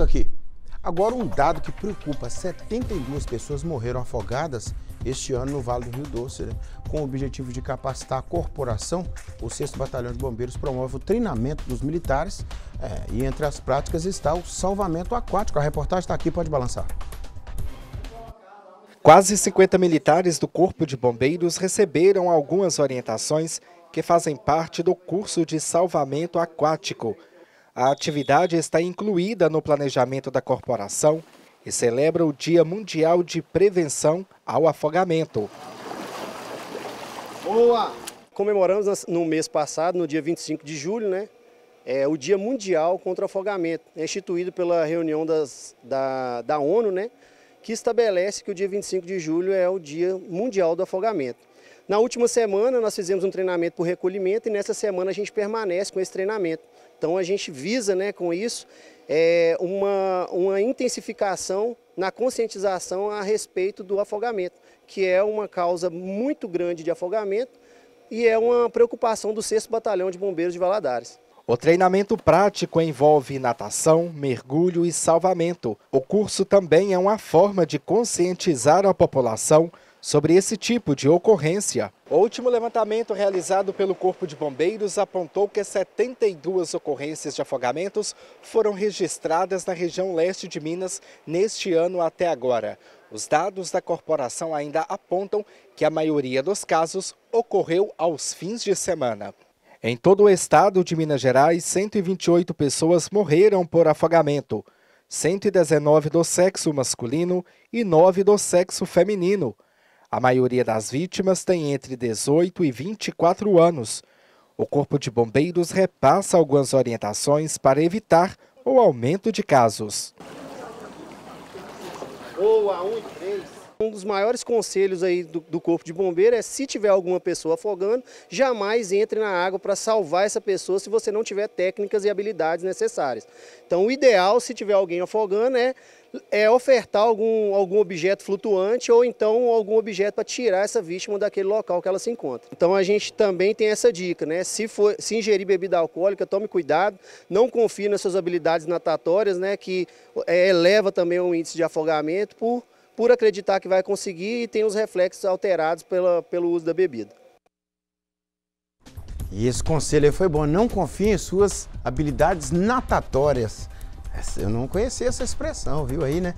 Fica aqui. Agora, um dado que preocupa: 72 pessoas morreram afogadas este ano no Vale do Rio Doce, né? com o objetivo de capacitar a corporação. O 6 Batalhão de Bombeiros promove o treinamento dos militares é, e, entre as práticas, está o salvamento aquático. A reportagem está aqui, pode balançar. Quase 50 militares do Corpo de Bombeiros receberam algumas orientações que fazem parte do curso de salvamento aquático a atividade está incluída no planejamento da corporação e celebra o Dia Mundial de Prevenção ao Afogamento. Boa! Comemoramos no mês passado, no dia 25 de julho, né? É, o Dia Mundial contra o Afogamento, é instituído pela reunião das, da, da ONU, né? que estabelece que o dia 25 de julho é o Dia Mundial do Afogamento. Na última semana nós fizemos um treinamento por recolhimento e nessa semana a gente permanece com esse treinamento. Então a gente visa né, com isso é, uma, uma intensificação na conscientização a respeito do afogamento, que é uma causa muito grande de afogamento e é uma preocupação do 6 Batalhão de Bombeiros de Valadares. O treinamento prático envolve natação, mergulho e salvamento. O curso também é uma forma de conscientizar a população sobre esse tipo de ocorrência. O último levantamento realizado pelo Corpo de Bombeiros apontou que 72 ocorrências de afogamentos foram registradas na região leste de Minas neste ano até agora. Os dados da corporação ainda apontam que a maioria dos casos ocorreu aos fins de semana. Em todo o estado de Minas Gerais, 128 pessoas morreram por afogamento, 119 do sexo masculino e 9 do sexo feminino. A maioria das vítimas tem entre 18 e 24 anos. O Corpo de Bombeiros repassa algumas orientações para evitar o aumento de casos. Boa, um e três. Um dos maiores conselhos aí do, do Corpo de Bombeiro é se tiver alguma pessoa afogando, jamais entre na água para salvar essa pessoa se você não tiver técnicas e habilidades necessárias. Então o ideal, se tiver alguém afogando, é, é ofertar algum, algum objeto flutuante ou então algum objeto para tirar essa vítima daquele local que ela se encontra. Então a gente também tem essa dica, né? Se, for, se ingerir bebida alcoólica, tome cuidado, não confie nas suas habilidades natatórias, né? Que é, eleva também o índice de afogamento por por acreditar que vai conseguir e tem os reflexos alterados pela, pelo uso da bebida. E esse conselho foi bom. Não confie em suas habilidades natatórias. Eu não conhecia essa expressão, viu aí, né?